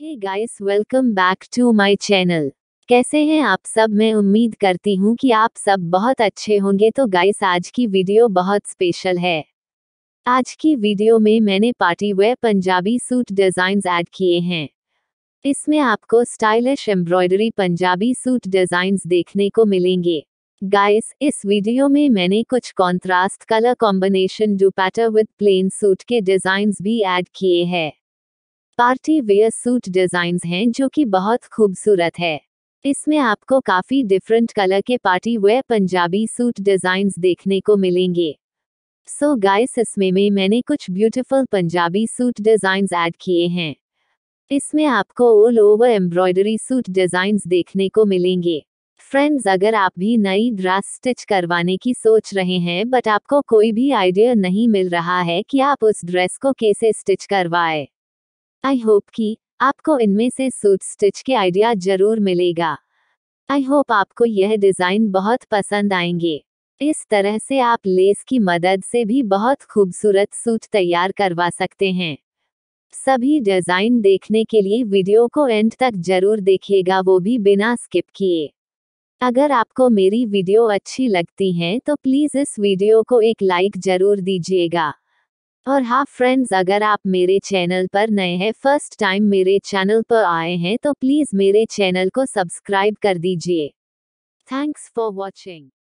hey guys welcome back to my channel कैसे हैं आप सब मैं उम्मीद करती हूँ कि आप सब बहुत अच्छे होंगे तो गाइस आज की वीडियो बहुत स्पेशल है आज की वीडियो में मैंने party wear Punjabi suit design add किए हैं इसमें आपको stylish embroidery Punjabi suit design देखने को मिलेंगे गाइस इस वीडियो में मैंने कुछ contrast colour combination dupatta with plain suit के डिजाइन भी ऐड किए हैं पार्टी वेयर सूट डिजाइन हैं जो कि बहुत खूबसूरत है इसमें आपको काफी डिफरेंट कलर के party wear Punjabi suit design देखने को मिलेंगे सो so गाइस इसमें में मैंने कुछ beautiful Punjabi suit design add किए हैं इसमें आपको all over embroidery suit design देखने को मिलेंगे फ्रेंड्स अगर आप भी नई ड्रेस स्टिच करवाने की सोच रहे हैं बट आपको कोई भी आइडिया नहीं मिल रहा है कि आप उस ड्रेस को कैसे स्टिच करवाए आई होप कि आपको इनमें से सूट स्टिच के आइडिया जरूर मिलेगा आई होप आपको यह डिजाइन बहुत पसंद आएंगे इस तरह से आप लेस की मदद से भी बहुत खूबसूरत सूट तैयार करवा सकते हैं सभी डिजाइन देखने के लिए वीडियो को एंड तक जरूर देखिएगा वो भी बिना स्किप किए अगर आपको मेरी वीडियो अच्छी लगती है तो प्लीज इस वीडियो को एक लाइक जरूर दीजिएगा और हाँ फ्रेंड्स अगर आप मेरे चैनल पर नए हैं फर्स्ट टाइम मेरे चैनल पर आए हैं तो प्लीज मेरे चैनल को सब्सक्राइब कर दीजिए थैंक्स फॉर वॉचिंग